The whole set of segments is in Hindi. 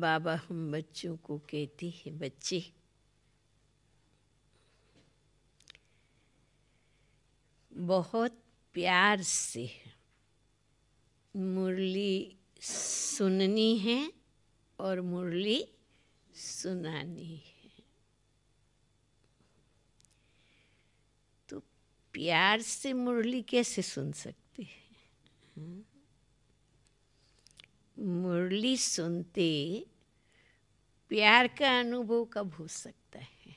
बाबा हम बच्चों को कहती है बच्चे बहुत प्यार से मुरली सुननी है और मुरली सुनानी है तो प्यार से मुरली कैसे सुन सकते हैं मुरली सुनते प्यार का अनुभव कब हो सकता है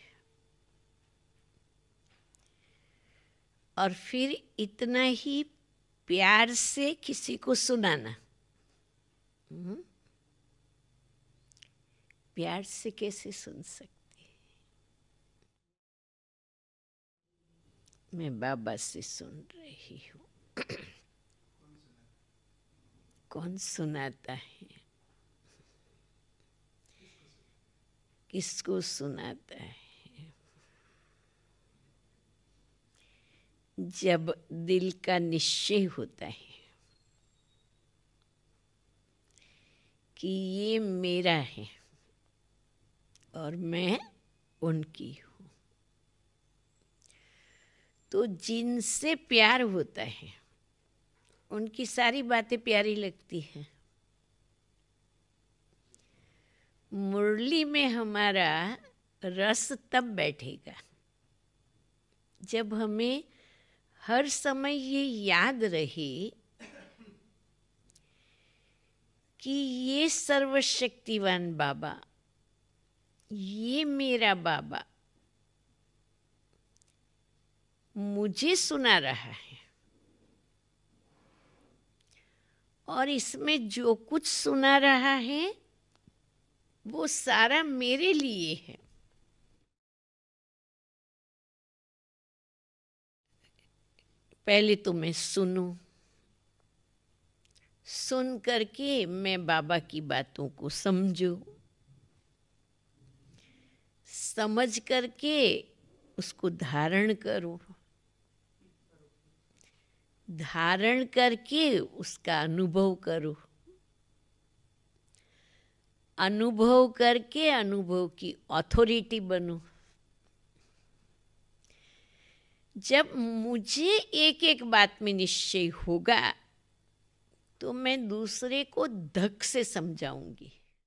और फिर इतना ही प्यार से किसी को सुनाना हम्म? प्यार से कैसे सुन सकते मैं बाबा से सुन रही हूँ कौन सुनाता है किसको सुनाता है जब दिल का निश्चय होता है कि ये मेरा है और मैं उनकी हूँ तो जिनसे प्यार होता है उनकी सारी बातें प्यारी लगती हैं मुरली में हमारा रस तब बैठेगा जब हमें हर समय ये याद रहे कि ये सर्वशक्तिवान बाबा ये मेरा बाबा मुझे सुना रहा है और इसमें जो कुछ सुना रहा है वो सारा मेरे लिए है पहले तो मैं सुनू सुन करके मैं बाबा की बातों को समझू समझ करके उसको धारण करूं धारण करके उसका अनुभव करो अनुभव करके अनुभव की ऑथोरिटी बनो जब मुझे एक एक बात में निश्चय होगा तो मैं दूसरे को धक से समझाऊंगी